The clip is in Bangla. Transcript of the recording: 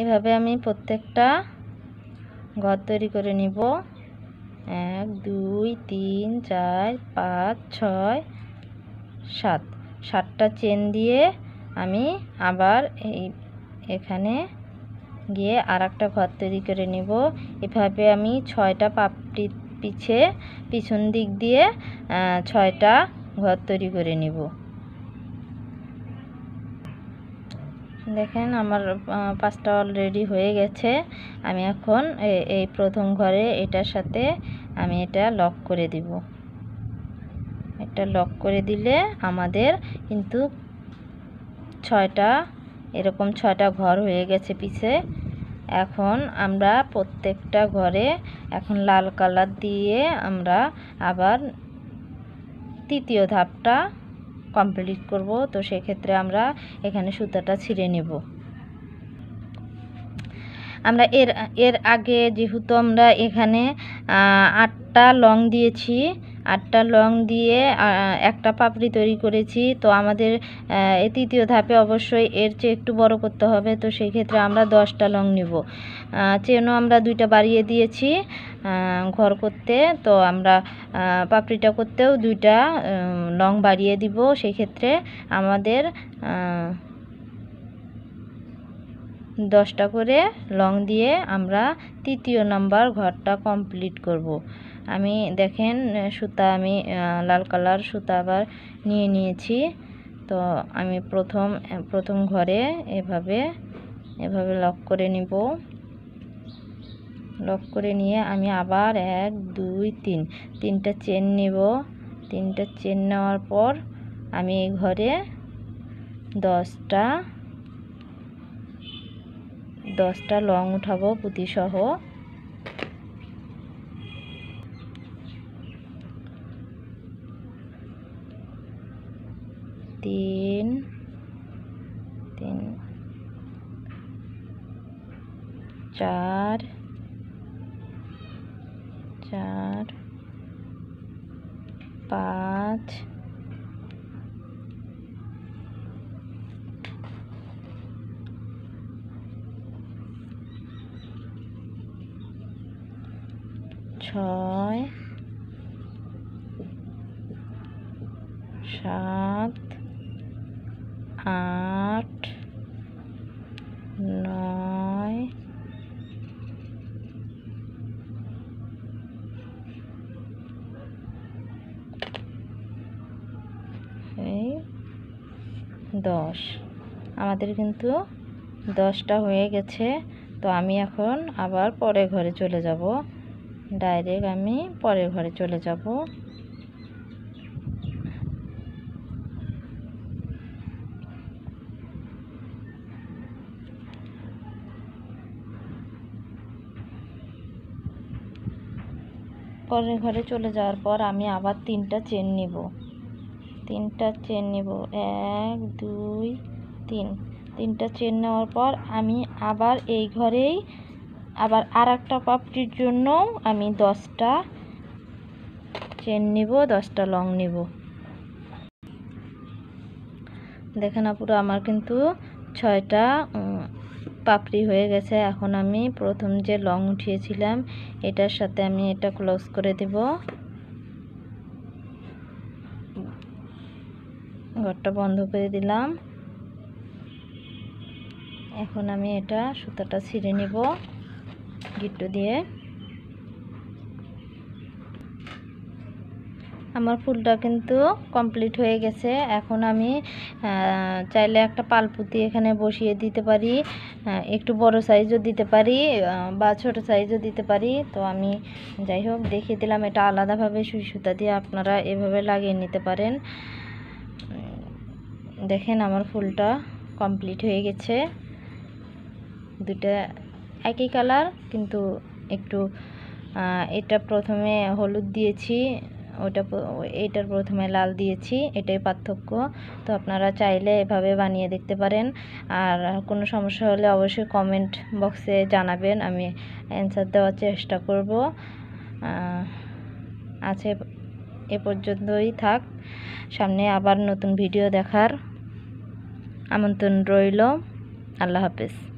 এভাবে আমি প্রত্যেকটা ঘর তৈরি করে নিব এক দুই তিন চার পাঁচ ছয় সাত সাতটা চেন দিয়ে আমি আবার এই এখানে গিয়ে আর একটা ঘর তৈরি করে নিব এভাবে আমি ছয়টা পাপড়ি পিছে পিছন দিক দিয়ে ছয়টা ঘর তৈরি করে নিব দেখেন আমার পাঁচটা অলরেডি হয়ে গেছে আমি এখন এই প্রথম ঘরে এটার সাথে আমি এটা লক করে দিব এটা লক করে দিলে আমাদের কিন্তু ছয়টা এরকম ছয়টা ঘর হয়ে গেছে পিছে এখন আমরা প্রত্যেকটা ঘরে এখন লাল কালার দিয়ে আমরা আবার তৃতীয় ধাপটা কমপ্লিট করব তো সেক্ষেত্রে আমরা এখানে সুতাটা ছিঁড়ে নেব আমরা এর এর আগে যেহেতু আমরা এখানে আটটা লং দিয়েছি আটটা লং দিয়ে একটা পাপড়ি তৈরি করেছি তো আমাদের তৃতীয় ধাপে অবশ্যই এর চেয়ে একটু বড় করতে হবে তো সেই ক্ষেত্রে আমরা দশটা লং নেব চেনও আমরা দুইটা বাড়িয়ে দিয়েছি ঘর করতে তো আমরা পাপড়িটা করতেও দুইটা লং বাড়িয়ে দিব সেই ক্ষেত্রে আমাদের দশটা করে লং দিয়ে আমরা তৃতীয় নাম্বার ঘরটা কমপ্লিট করব। আমি দেখেন সুতা আমি লাল কালার সুতা আবার নিয়ে নিয়েছি তো আমি প্রথম প্রথম ঘরে এভাবে এভাবে লক করে নিব লক করে নিয়ে আমি আবার এক দুই তিন তিনটা চেন নেব তিনটা চেন নেওয়ার পর আমি এই ঘরে দশটা দশটা লং উঠাবো পুঁতিসহ তিন তিন চার চার পাঁচ ছয় সাত আট নয় এই দশ আমাদের কিন্তু দশটা হয়ে গেছে তো আমি এখন আবার পরের ঘরে চলে যাব ডাইরেক্ট আমি পরের ঘরে চলে যাব পরের ঘরে চলে যাওয়ার পর আমি আবার তিনটা চেন নিব তিনটা চেন নিব এক দুই তিন তিনটা চেন নেওয়ার পর আমি আবার এই ঘরেই আবার আর একটা পাপড়ির জন্য আমি দশটা চেন নিব দশটা লং নিব দেখেন আপুরা আমার কিন্তু ছয়টা পাপড়ি হয়ে গেছে এখন আমি প্রথম যে লং উঠিয়েছিলাম এটার সাথে আমি এটা ক্লোজ করে দেব ঘরটা বন্ধ করে দিলাম এখন আমি এটা সুতাটা ছিঁড়ে নিব গিট্টু দিয়ে আমার ফুলটা কিন্তু কমপ্লিট হয়ে গেছে এখন আমি চাইলে একটা পালপুতি এখানে বসিয়ে দিতে পারি একটু বড় সাইজও দিতে পারি বা ছোট সাইজও দিতে পারি তো আমি যাই হোক দেখিয়ে দিলাম এটা আলাদাভাবে সুই সুতা দিয়ে আপনারা এভাবে লাগিয়ে নিতে পারেন দেখেন আমার ফুলটা কমপ্লিট হয়ে গেছে দুটা একই কালার কিন্তু একটু এটা প্রথমে হলুদ দিয়েছি ওটা এইটার প্রথমে লাল দিয়েছি এটাই পার্থক্য তো আপনারা চাইলে এভাবে বানিয়ে দেখতে পারেন আর কোনো সমস্যা হলে অবশ্যই কমেন্ট বক্সে জানাবেন আমি অ্যান্সার দেওয়ার চেষ্টা করব আছে এ পর্যন্তই থাক সামনে আবার নতুন ভিডিও দেখার আমন্ত্রণ রইল আল্লাহ হাফেজ